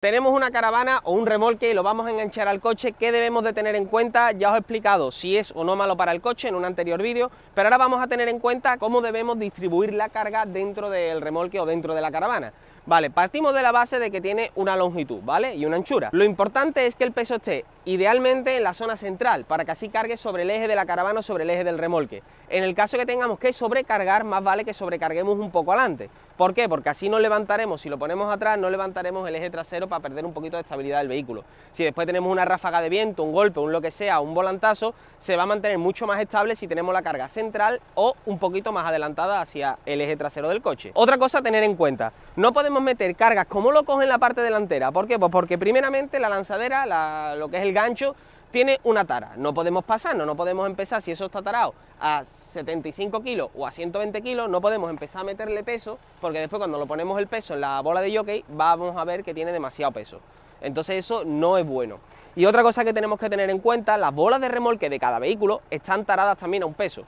Tenemos una caravana o un remolque y lo vamos a enganchar al coche. ¿Qué debemos de tener en cuenta? Ya os he explicado si es o no malo para el coche en un anterior vídeo, pero ahora vamos a tener en cuenta cómo debemos distribuir la carga dentro del remolque o dentro de la caravana. Vale, partimos de la base de que tiene una longitud, ¿vale? Y una anchura. Lo importante es que el peso esté idealmente en la zona central, para que así cargue sobre el eje de la caravana o sobre el eje del remolque. En el caso que tengamos que sobrecargar, más vale que sobrecarguemos un poco adelante. ¿Por qué? Porque así no levantaremos, si lo ponemos atrás, no levantaremos el eje trasero para perder un poquito de estabilidad del vehículo. Si después tenemos una ráfaga de viento, un golpe, un lo que sea, un volantazo, se va a mantener mucho más estable si tenemos la carga central o un poquito más adelantada hacia el eje trasero del coche. Otra cosa a tener en cuenta, no podemos meter cargas como lo cogen la parte delantera. ¿Por qué? Pues porque primeramente la lanzadera, lo que es el gancho, tiene una tara. No podemos pasar, no podemos empezar, si eso está tarado a 75 kilos o a 120 kilos, no podemos empezar a meterle peso, porque después cuando lo ponemos el peso en la bola de jockey, vamos a ver que tiene demasiado peso. Entonces eso no es bueno. Y otra cosa que tenemos que tener en cuenta, las bolas de remolque de cada vehículo están taradas también a un peso.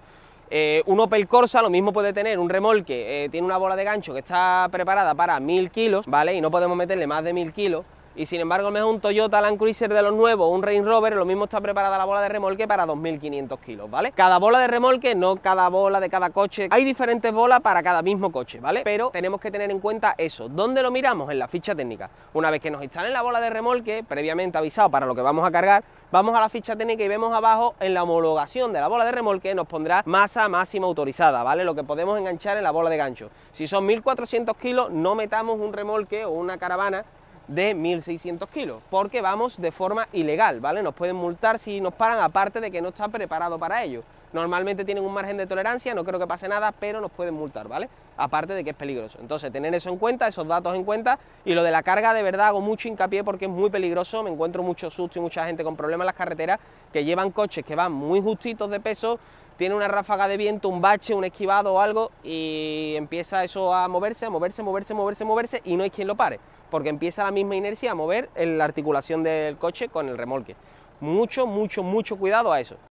Eh, un Opel Corsa lo mismo puede tener, un remolque eh, tiene una bola de gancho que está preparada para 1000 kilos, ¿vale? Y no podemos meterle más de 1000 kilos y sin embargo no es un Toyota Land Cruiser de los nuevos, un Range Rover, lo mismo está preparada la bola de remolque para 2.500 kilos, ¿vale? Cada bola de remolque, no cada bola de cada coche, hay diferentes bolas para cada mismo coche, ¿vale? Pero tenemos que tener en cuenta eso, ¿dónde lo miramos? En la ficha técnica. Una vez que nos instalen la bola de remolque, previamente avisado para lo que vamos a cargar, vamos a la ficha técnica y vemos abajo en la homologación de la bola de remolque nos pondrá masa máxima autorizada, ¿vale? Lo que podemos enganchar en la bola de gancho. Si son 1.400 kilos, no metamos un remolque o una caravana de 1.600 kilos, porque vamos de forma ilegal, ¿vale? Nos pueden multar si nos paran, aparte de que no está preparado para ello. Normalmente tienen un margen de tolerancia, no creo que pase nada, pero nos pueden multar, ¿vale? Aparte de que es peligroso. Entonces, tener eso en cuenta, esos datos en cuenta, y lo de la carga, de verdad hago mucho hincapié porque es muy peligroso, me encuentro mucho susto y mucha gente con problemas en las carreteras que llevan coches que van muy justitos de peso, tiene una ráfaga de viento, un bache, un esquivado o algo y empieza eso a moverse, a moverse, moverse, moverse, moverse y no hay quien lo pare, porque empieza la misma inercia a mover la articulación del coche con el remolque. Mucho, mucho, mucho cuidado a eso.